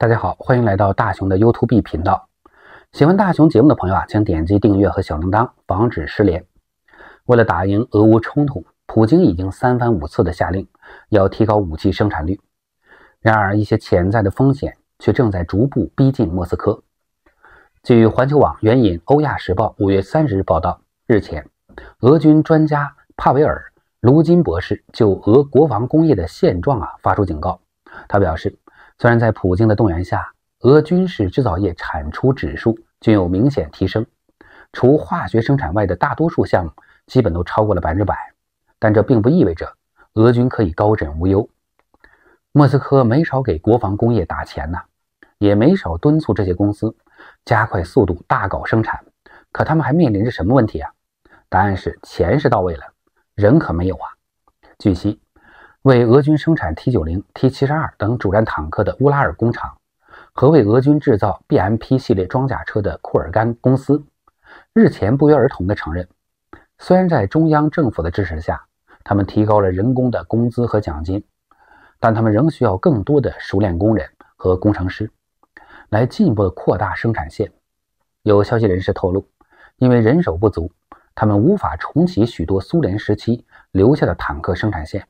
大家好，欢迎来到大雄的 y o u t u b e 频道。喜欢大雄节目的朋友啊，请点击订阅和小铃铛，防止失联。为了打赢俄乌冲突，普京已经三番五次的下令要提高武器生产率。然而，一些潜在的风险却正在逐步逼近莫斯科。据环球网援引《欧亚时报》五月三十日报道，日前，俄军专家帕维尔·卢金博士就俄国防工业的现状啊发出警告，他表示。虽然在普京的动员下，俄军事制造业产出指数均有明显提升，除化学生产外的大多数项目基本都超过了百分之百，但这并不意味着俄军可以高枕无忧。莫斯科没少给国防工业打钱呢，也没少敦促这些公司加快速度大搞生产，可他们还面临着什么问题啊？答案是钱是到位了，人可没有啊。据悉。为俄军生产 T90、T72 等主战坦克的乌拉尔工厂，和为俄军制造 BMP 系列装甲车的库尔干公司，日前不约而同地承认，虽然在中央政府的支持下，他们提高了人工的工资和奖金，但他们仍需要更多的熟练工人和工程师，来进一步的扩大生产线。有消息人士透露，因为人手不足，他们无法重启许多苏联时期留下的坦克生产线。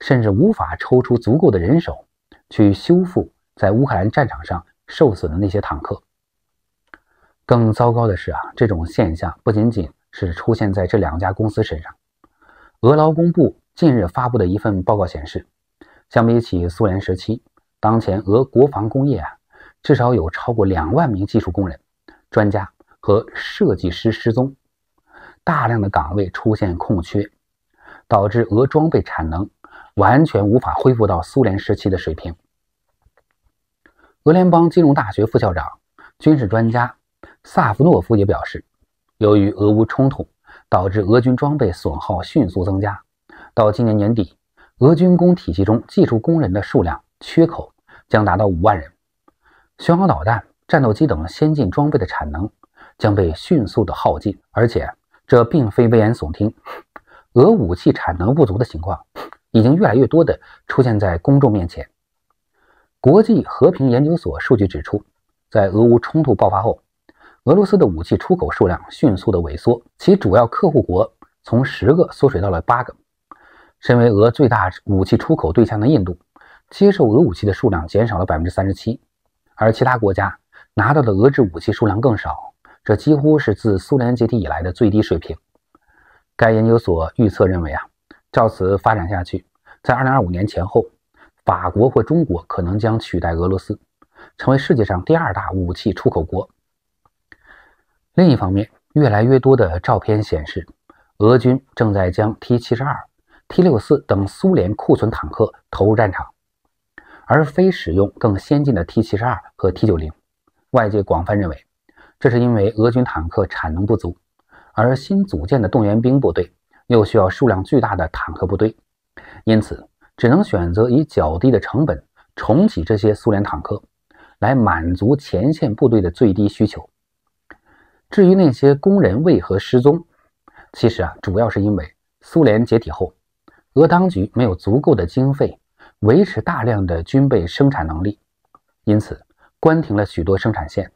甚至无法抽出足够的人手去修复在乌克兰战场上受损的那些坦克。更糟糕的是啊，这种现象不仅仅是出现在这两家公司身上。俄劳工部近日发布的一份报告显示，相比起苏联时期，当前俄国防工业啊，至少有超过两万名技术工人、专家和设计师失踪，大量的岗位出现空缺，导致俄装备产能。完全无法恢复到苏联时期的水平。俄联邦金融大学副校长、军事专家萨夫诺夫也表示，由于俄乌冲突导致俄军装备损耗迅速增加，到今年年底，俄军工体系中技术工人的数量缺口将达到5万人。巡航导弹、战斗机等先进装备的产能将被迅速的耗尽，而且这并非危言耸听，俄武器产能不足的情况。已经越来越多的出现在公众面前。国际和平研究所数据指出，在俄乌冲突爆发后，俄罗斯的武器出口数量迅速的萎缩，其主要客户国从十个缩水到了八个。身为俄最大武器出口对象的印度，接受俄武器的数量减少了百分之三十七，而其他国家拿到的俄制武器数量更少，这几乎是自苏联解体以来的最低水平。该研究所预测认为啊。照此发展下去，在2025年前后，法国或中国可能将取代俄罗斯，成为世界上第二大武器出口国。另一方面，越来越多的照片显示，俄军正在将 T72、T64 等苏联库存坦克投入战场，而非使用更先进的 T72 和 T90。外界广泛认为，这是因为俄军坦克产能不足，而新组建的动员兵部队。又需要数量巨大的坦克部队，因此只能选择以较低的成本重启这些苏联坦克，来满足前线部队的最低需求。至于那些工人为何失踪，其实啊，主要是因为苏联解体后，俄当局没有足够的经费维持大量的军备生产能力，因此关停了许多生产线，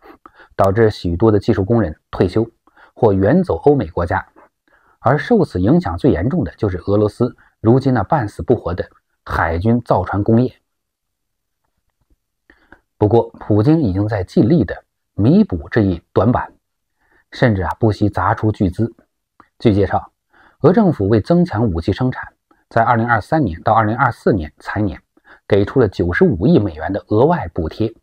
导致许多的技术工人退休或远走欧美国家。而受此影响最严重的就是俄罗斯如今那半死不活的海军造船工业。不过，普京已经在尽力的弥补这一短板，甚至啊不惜砸出巨资。据介绍，俄政府为增强武器生产，在2023年到2024年财年，给出了95亿美元的额外补贴，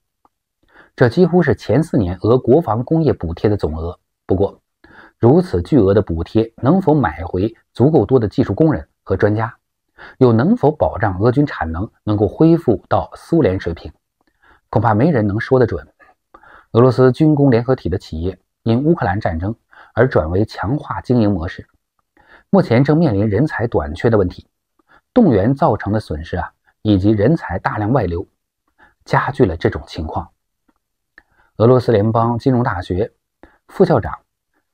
这几乎是前四年俄国防工业补贴的总额。不过，如此巨额的补贴能否买回足够多的技术工人和专家？又能否保障俄军产能能够恢复到苏联水平？恐怕没人能说得准。俄罗斯军工联合体的企业因乌克兰战争而转为强化经营模式，目前正面临人才短缺的问题。动员造成的损失啊，以及人才大量外流，加剧了这种情况。俄罗斯联邦金融大学副校长。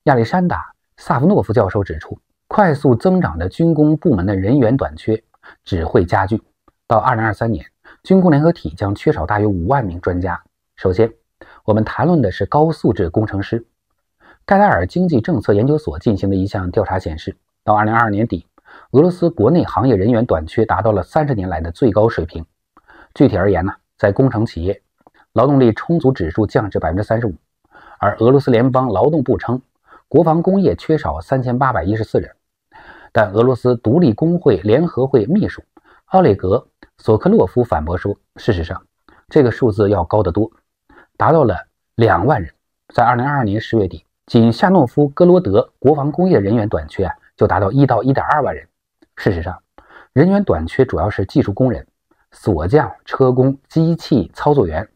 亚历山大·萨夫诺夫教授指出，快速增长的军工部门的人员短缺只会加剧。到2023年，军工联合体将缺少大约5万名专家。首先，我们谈论的是高素质工程师。盖达尔经济政策研究所进行的一项调查显示，到2022年底，俄罗斯国内行业人员短缺达到了三十年来的最高水平。具体而言呢，在工程企业，劳动力充足指数降至百分之三十五，而俄罗斯联邦劳动部称。国防工业缺少三千八百一十四人，但俄罗斯独立工会联合会秘书奥里格·索克洛夫反驳说：“事实上，这个数字要高得多，达到了两万人。在二零二二年十月底，仅夏诺夫格罗德国防工业人员短缺啊，就达到一到一点二万人。事实上，人员短缺主要是技术工人、锁匠、车工、机器操作员、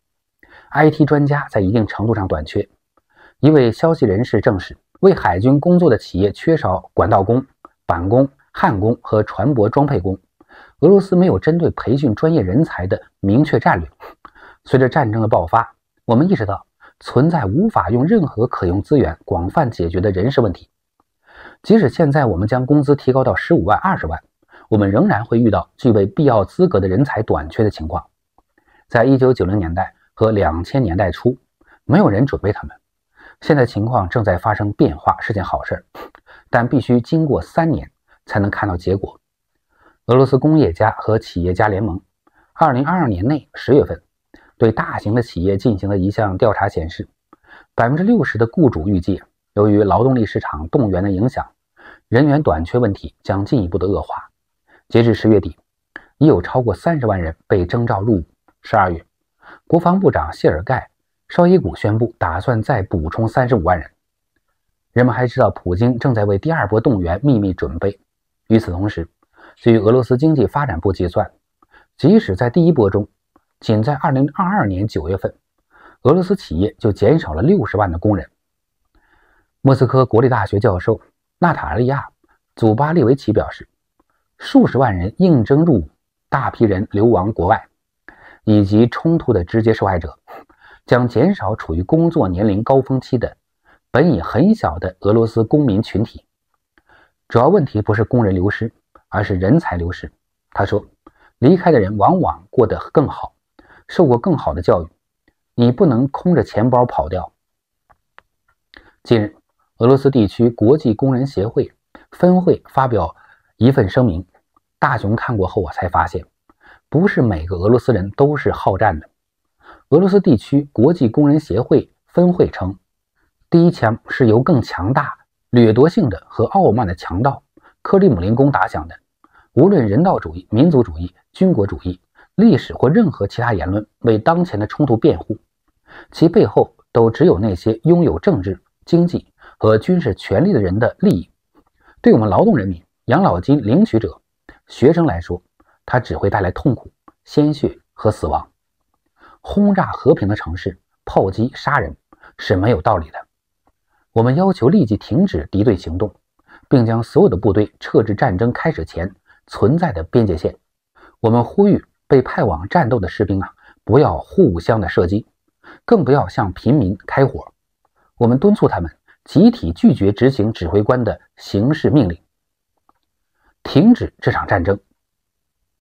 IT 专家在一定程度上短缺。”一位消息人士证实。为海军工作的企业缺少管道工、板工、焊工和船舶装配工。俄罗斯没有针对培训专业人才的明确战略。随着战争的爆发，我们意识到存在无法用任何可用资源广泛解决的人事问题。即使现在我们将工资提高到十五万、二十万，我们仍然会遇到具备必要资格的人才短缺的情况。在1990年代和2000年代初，没有人准备他们。现在情况正在发生变化，是件好事，但必须经过三年才能看到结果。俄罗斯工业家和企业家联盟，二零二二年内十月份，对大型的企业进行的一项调查显示，百分之六十的雇主预计，由于劳动力市场动员的影响，人员短缺问题将进一步的恶化。截至十月底，已有超过三十万人被征召入伍。十二月，国防部长谢尔盖。绍伊古宣布打算再补充三十五万人。人们还知道，普京正在为第二波动员秘密准备。与此同时，据俄罗斯经济发展部计算，即使在第一波中，仅在二零二二年九月份，俄罗斯企业就减少了六十万的工人。莫斯科国立大学教授纳塔利亚·祖巴利维奇表示，数十万人应征入伍，大批人流亡国外，以及冲突的直接受害者。将减少处于工作年龄高峰期的本已很小的俄罗斯公民群体。主要问题不是工人流失，而是人才流失。他说：“离开的人往往过得更好，受过更好的教育。你不能空着钱包跑掉。”近日，俄罗斯地区国际工人协会分会发表一份声明。大雄看过后，我才发现，不是每个俄罗斯人都是好战的。俄罗斯地区国际工人协会分会称，第一枪是由更强大、掠夺性的和傲慢的强盗克里姆林宫打响的。无论人道主义、民族主义、军国主义、历史或任何其他言论为当前的冲突辩护，其背后都只有那些拥有政治、经济和军事权力的人的利益。对我们劳动人民、养老金领取者、学生来说，它只会带来痛苦、鲜血和死亡。轰炸和平的城市、炮击杀人是没有道理的。我们要求立即停止敌对行动，并将所有的部队撤至战争开始前存在的边界线。我们呼吁被派往战斗的士兵啊，不要互相的射击，更不要向平民开火。我们敦促他们集体拒绝执行指挥官的刑事命令，停止这场战争。